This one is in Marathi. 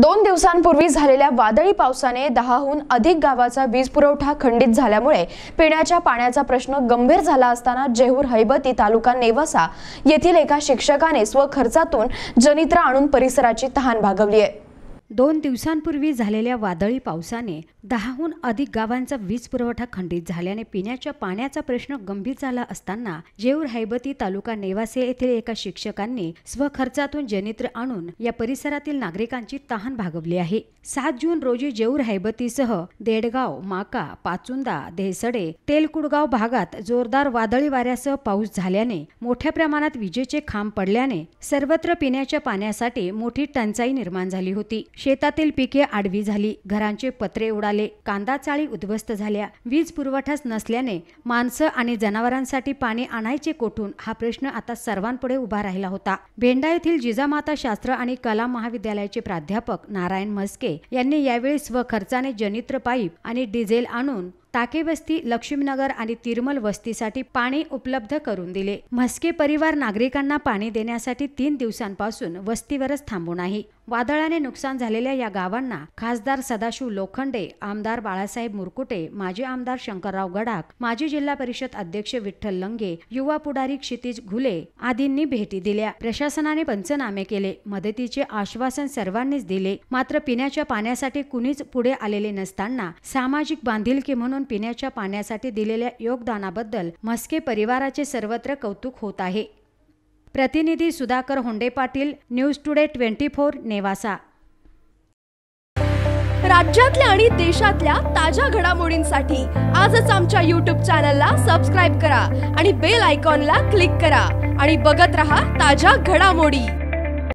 दोन दिवसांपूर्वी झालेल्या वादळी पावसाने दहाहून अधिक गावाचा वीज पुरवठा खंडित झाल्यामुळे पिण्याच्या पाण्याचा प्रश्न गंभीर झाला असताना जेहूर हैबती तालुका नेवासा येथील एका शिक्षकाने स्वखर्चातून जनित्रा आणून परिसराची तहान भागवली आहे दोन दिवसांपूर्वी झालेल्या वादळी पावसाने दहाहून अधिक गावांचा वीज पुरवठा खंडित झाल्याने पिण्याच्या पाण्याचा प्रश्न गंभीर झाला असताना जेऊर हैबती तालुका नेवासे येथील एका शिक्षकांनी स्वखर्चातून जनित्र आणून या परिसरातील नागरिकांची तहान भागवली आहे सात जून रोजी जेऊर हैबतीसह देडगाव माका पाचुंदा देहसडे तेलकुडगाव भागात जोरदार वादळी वाऱ्यासह पाऊस झाल्याने मोठ्या प्रमाणात विजेचे खांब पडल्याने सर्वत्र पिण्याच्या पाण्यासाठी मोठी टंचाई निर्माण झाली होती शेतातील पिके आडवी झाली घरांचे पत्रे उडाले कांदा चाळी उद्ध्वस्त झाल्या वीज पुरवठाच नसल्याने माणसं आणि जनावरांसाठी पाणी आणायचे कोठून हा प्रश्न आता सर्वांपुढे उभा राहिला होता भेंडा येथील जिजामाता शास्त्र आणि कला महाविद्यालयाचे प्राध्यापक नारायण म्हस्के यांनी यावेळी स्वखर्चाने जनित्र पाईप आणि डिझेल आणून वस्ती लक्ष्मीनगर आणि तिरमल वस्तीसाठी पाणी उपलब्ध करून दिले म्हस्के परिवार नागरिकांना पाणी देण्यासाठी तीन दिवसांपासून वस्तीवरच थांबून आहे वादळाने नुकसान झालेल्या या गावांना खासदार सदाशिव लोखंडे आमदार बाळासाहेब मुरकुटे माजी आमदार शंकरराव गडाक माजी जिल्हा परिषद अध्यक्ष विठ्ठल लंगे युवा पुढारी क्षितिज घुले आदींनी भेटी दिल्या प्रशासनाने पंचनामे केले मदतीचे आश्वासन सर्वांनीच दिले मात्र पिण्याच्या पाण्यासाठी कुणीच पुढे आलेले नसताना सामाजिक बांधिलकी म्हणून म्हणून पिण्याच्या पाण्यासाठी दिलेल्या योगदानाबद्दल म्हस्के परिवाराचे सर्वत्र कौतुक होत आहे प्रतिनिधी Sudhakar Honde Patil news today twenty four Nevasa राज्यातल्या आणि देशातल्या ताज्या घडामोडींसाठी आजच आमच्या यूट्यूब चॅनलला सबस्क्राईब करा आणि बेल आयकॉनला क्लिक करा आणि बघत रहा ताज्या घडामोडी